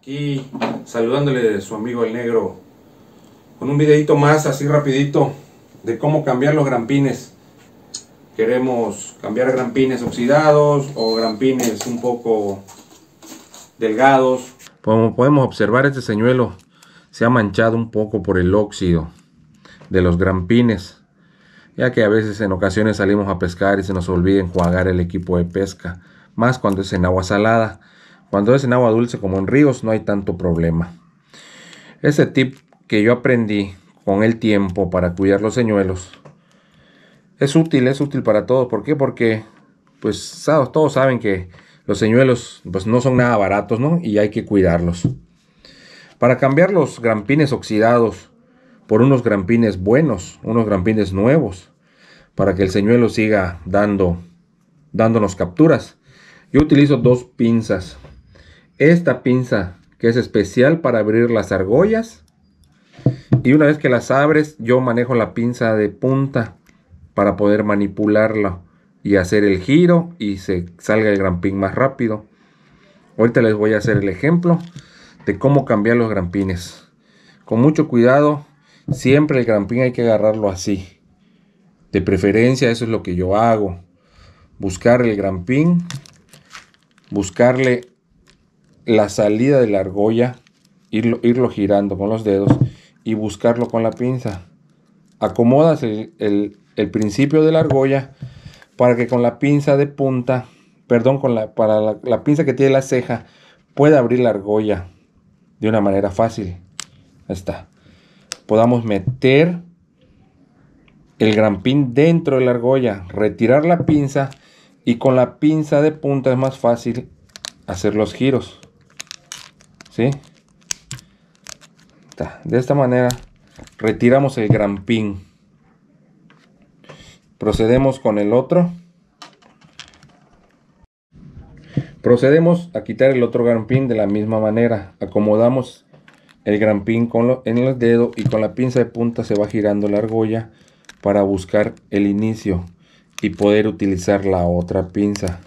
Aquí saludándole su amigo el negro con un videito más así rapidito de cómo cambiar los grampines. Queremos cambiar grampines oxidados o grampines un poco delgados. Como podemos observar este señuelo se ha manchado un poco por el óxido de los grampines ya que a veces en ocasiones salimos a pescar y se nos olvida enjuagar el equipo de pesca, más cuando es en agua salada. Cuando es en agua dulce como en ríos no hay tanto problema. Ese tip que yo aprendí con el tiempo para cuidar los señuelos es útil, es útil para todos. ¿Por qué? Porque pues todos saben que los señuelos pues, no son nada baratos, ¿no? Y hay que cuidarlos. Para cambiar los grampines oxidados por unos grampines buenos, unos grampines nuevos, para que el señuelo siga dando, dándonos capturas. Yo utilizo dos pinzas esta pinza que es especial para abrir las argollas. Y una vez que las abres, yo manejo la pinza de punta para poder manipularla y hacer el giro y se salga el grampín más rápido. Ahorita les voy a hacer el ejemplo de cómo cambiar los grampines. Con mucho cuidado, siempre el grampín hay que agarrarlo así. De preferencia, eso es lo que yo hago. Buscar el grampín, buscarle la salida de la argolla, irlo, irlo girando con los dedos y buscarlo con la pinza. Acomodas el, principio de la argolla para que con la pinza de punta, perdón, con la, para la, pinza que tiene la ceja, pueda abrir la argolla de una manera fácil. Ahí está. Podamos meter el gran pin dentro de la argolla, retirar la pinza y con la pinza de punta es más fácil hacer los giros. De esta manera retiramos el gran pin. Procedemos con el otro. Procedemos a quitar el otro gran pin de la misma manera. Acomodamos el gran pin en el dedo y con la pinza de punta se va girando la argolla para buscar el inicio y poder utilizar la otra pinza.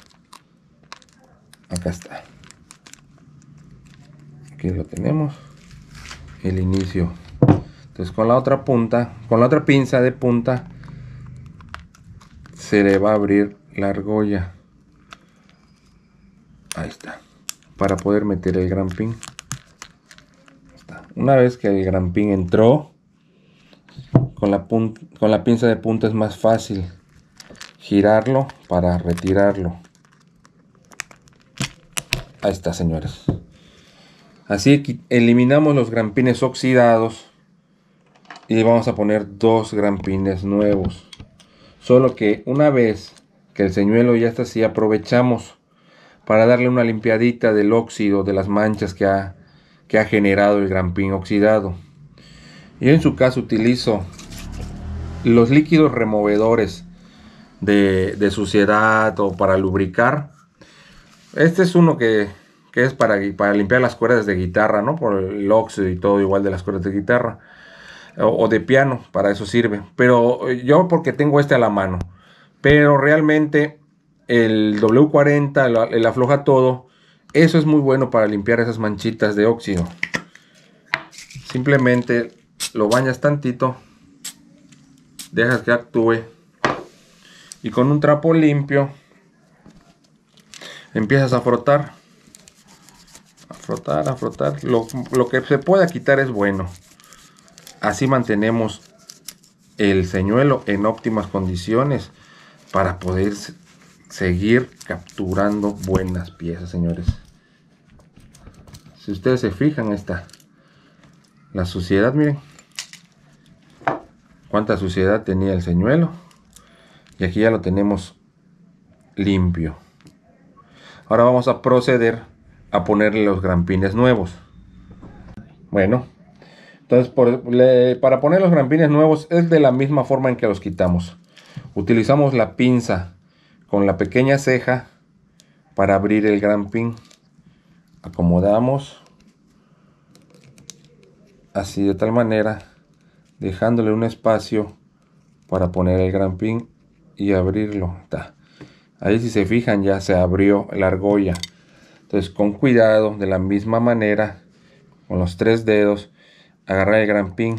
Acá está aquí lo tenemos el inicio entonces con la otra punta con la otra pinza de punta se le va a abrir la argolla ahí está para poder meter el gran pin una vez que el gran pin entró con la, con la pinza de punta es más fácil girarlo para retirarlo ahí está señores Así eliminamos los grampines oxidados y vamos a poner dos grampines nuevos. Solo que una vez que el señuelo ya está así, aprovechamos para darle una limpiadita del óxido, de las manchas que ha, que ha generado el grampín oxidado. Yo en su caso utilizo los líquidos removedores de, de suciedad o para lubricar. Este es uno que que es para, para limpiar las cuerdas de guitarra, ¿no? Por el óxido y todo igual de las cuerdas de guitarra. O, de piano, para eso sirve. Pero eh, yo porque tengo este a la mano. Pero realmente el W40, el, el afloja todo, eso es muy bueno para limpiar esas manchitas de óxido. Simplemente lo bañas tantito, dejas que actúe y con un trapo limpio empiezas a frotar frotar, a frotar. Lo, que se pueda quitar es bueno. Así mantenemos el señuelo en óptimas condiciones para poder seguir capturando buenas piezas, señores. Si ustedes se fijan, esta la suciedad, miren. Cuánta suciedad tenía el señuelo. Y aquí ya lo tenemos limpio. Ahora vamos a proceder a ponerle los grampines nuevos. Bueno, entonces para poner los grampines nuevos es de la misma forma en que los quitamos. Utilizamos la pinza con la pequeña ceja para abrir el grampin. Acomodamos así de tal manera dejándole un espacio para poner el grampin. y abrirlo. Ahí si se fijan ya se abrió la argolla. Entonces, con cuidado, de la misma manera, con los tres dedos, agarrar el gran pin,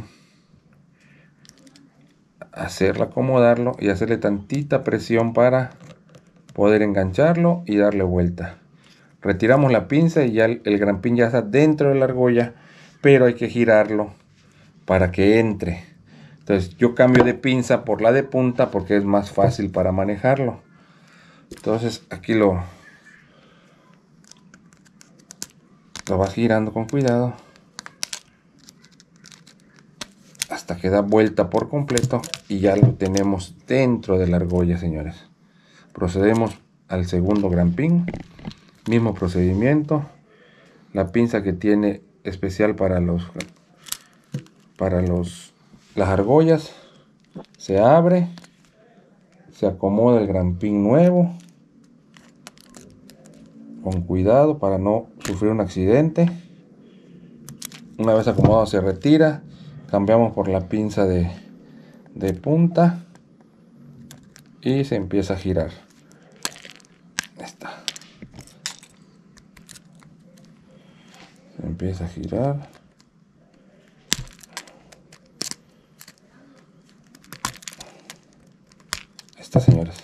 hacerlo acomodarlo y hacerle tantita presión para poder engancharlo y darle vuelta. Retiramos la pinza y ya el, el gran pin ya está dentro de la argolla, pero hay que girarlo para que entre. Entonces yo cambio de pinza por la de punta porque es más fácil para manejarlo. Entonces aquí lo, lo va girando con cuidado hasta que da vuelta por completo y ya lo tenemos dentro de la argolla señores procedemos al segundo gran mismo procedimiento la pinza que tiene especial para los para los las argollas se abre se acomoda el gran pin nuevo con cuidado para no sufrió un accidente. Una vez acomodado se retira. Cambiamos por la pinza de, punta. Y se empieza a girar. Está. Se empieza a girar. Está, señoras.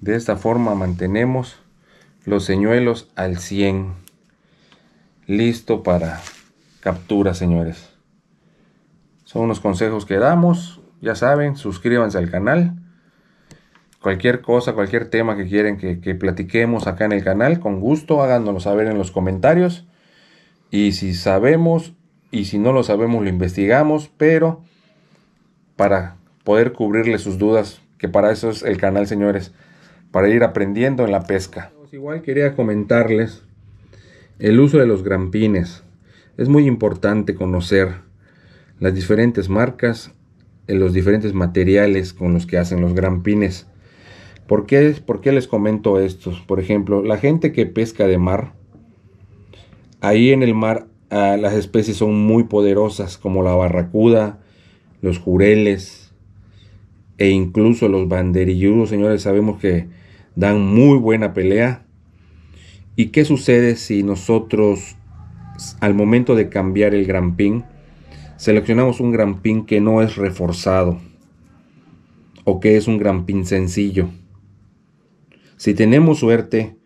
De esta forma mantenemos los señuelos al 100. Listo para captura, señores. Son unos consejos que damos. Ya saben, suscríbanse al canal. Cualquier cosa, cualquier tema que quieren que, platiquemos acá en el canal, con gusto Háganoslo saber en los comentarios. Y si sabemos y si no lo sabemos lo investigamos, pero para poder cubrirle sus dudas, que para eso es el canal, señores, para ir aprendiendo en la pesca. Pues igual quería comentarles el uso de los grampines. Es muy importante conocer las diferentes marcas, eh, los diferentes materiales con los que hacen los grampines. ¿Por qué, ¿Por qué les comento esto? Por ejemplo, la gente que pesca de mar, ahí en el mar ah, las especies son muy poderosas, como la barracuda, los jureles e incluso los banderilludos, señores. Sabemos que dan muy buena pelea. ¿Y qué sucede si nosotros al momento de cambiar el gran pin seleccionamos un gran pin que no es reforzado o que es un gran pin sencillo? Si tenemos suerte,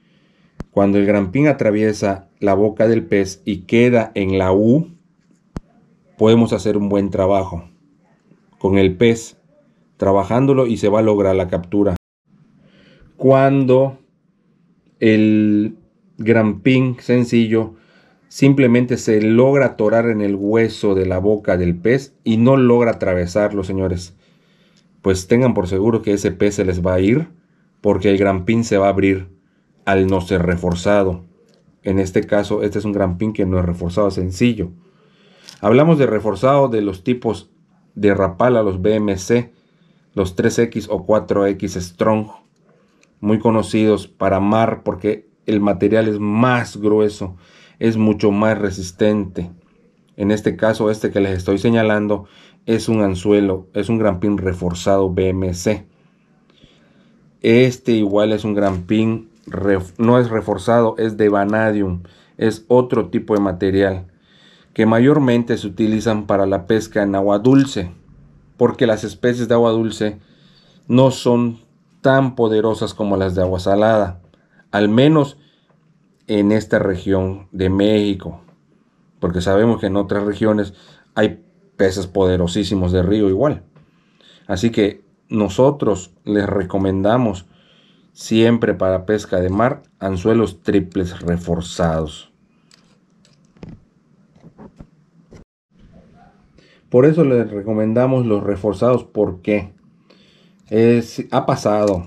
cuando el gran pin atraviesa la boca del pez y queda en la U, podemos hacer un buen trabajo con el pez, trabajándolo y se va a lograr la captura cuando el pin sencillo simplemente se logra atorar en el hueso de la boca del pez y no logra atravesarlo, señores. Pues tengan por seguro que ese pez se les va a ir porque el grampín se va a abrir al no ser reforzado. En este caso, este es un pin que no es reforzado, sencillo. Hablamos de reforzado de los tipos de rapala, los BMC, los 3X o 4X Strong muy conocidos para mar. porque el material es más grueso, es mucho más resistente. En este caso, este que les estoy señalando es un anzuelo, es un gran reforzado BMC. Este igual es un gran no es reforzado, es de vanadium, es otro tipo de material que mayormente se utilizan para la pesca en agua dulce, porque las especies de agua dulce no son tan poderosas como las de agua salada, al menos en esta región de México, porque sabemos que en otras regiones hay peces poderosísimos de río igual. Así que nosotros les recomendamos siempre para pesca de mar anzuelos triples reforzados. Por eso les recomendamos los reforzados, ¿por qué? ha pasado.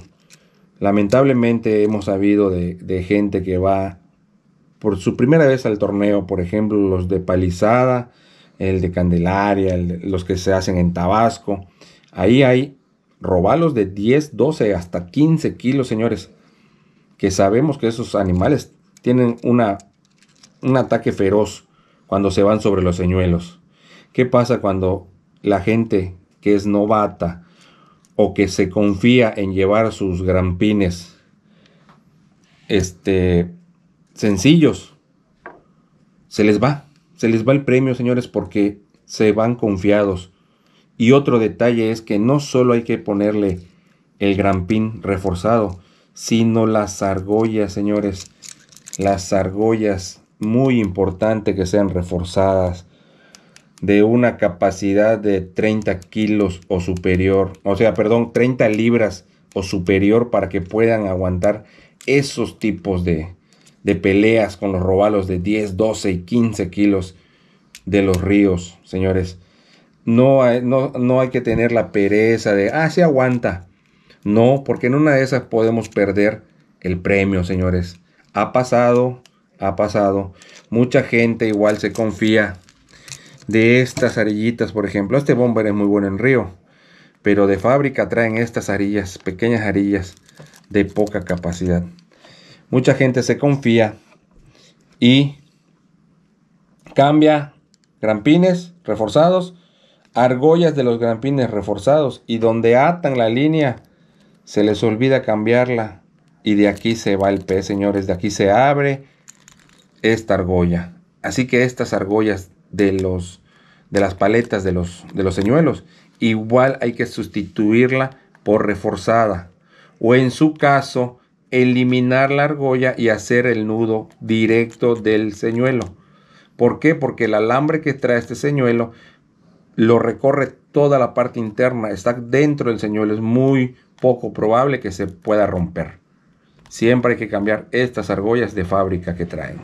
Lamentablemente hemos sabido de, gente que va por su primera vez al torneo, por ejemplo, los de Palizada, el de Candelaria, los que se hacen en Tabasco. Ahí hay robalos de 10, 12, hasta 15 kilos, señores, que sabemos que esos animales tienen una, un ataque feroz cuando se van sobre los señuelos. ¿Qué pasa cuando la gente que es novata o que se confía en llevar sus grampines este, sencillos, se les va, se les va el premio, señores, porque se van confiados. Y otro detalle es que no solo hay que ponerle el grampín reforzado, sino las argollas, señores. Las argollas, muy importante que sean reforzadas de una capacidad de 30 kilos o superior, o sea, perdón, 30 libras o superior para que puedan aguantar esos tipos de, de peleas con los robalos de 10, 12 y 15 kilos de los ríos, señores. No hay, no, hay que tener la pereza de, ah, se aguanta. No, porque en una de esas podemos perder el premio, señores. Ha pasado, ha pasado. Mucha gente igual se confía de estas arillitas, por ejemplo. Este bomber es muy bueno en río, pero de fábrica traen estas arillas, pequeñas arillas de poca capacidad. Mucha gente se confía y cambia grampines reforzados, argollas de los grampines reforzados y donde atan la línea se les olvida cambiarla y de aquí se va el pez, señores, de aquí se abre esta argolla. Así que estas argollas de, los, de las paletas de los, de los señuelos. Igual hay que sustituirla por reforzada. O en su caso, eliminar la argolla y hacer el nudo directo del señuelo. ¿Por qué? Porque el alambre que trae este señuelo lo recorre toda la parte interna, está dentro del señuelo, es muy poco probable que se pueda romper. Siempre hay que cambiar estas argollas de fábrica que traen.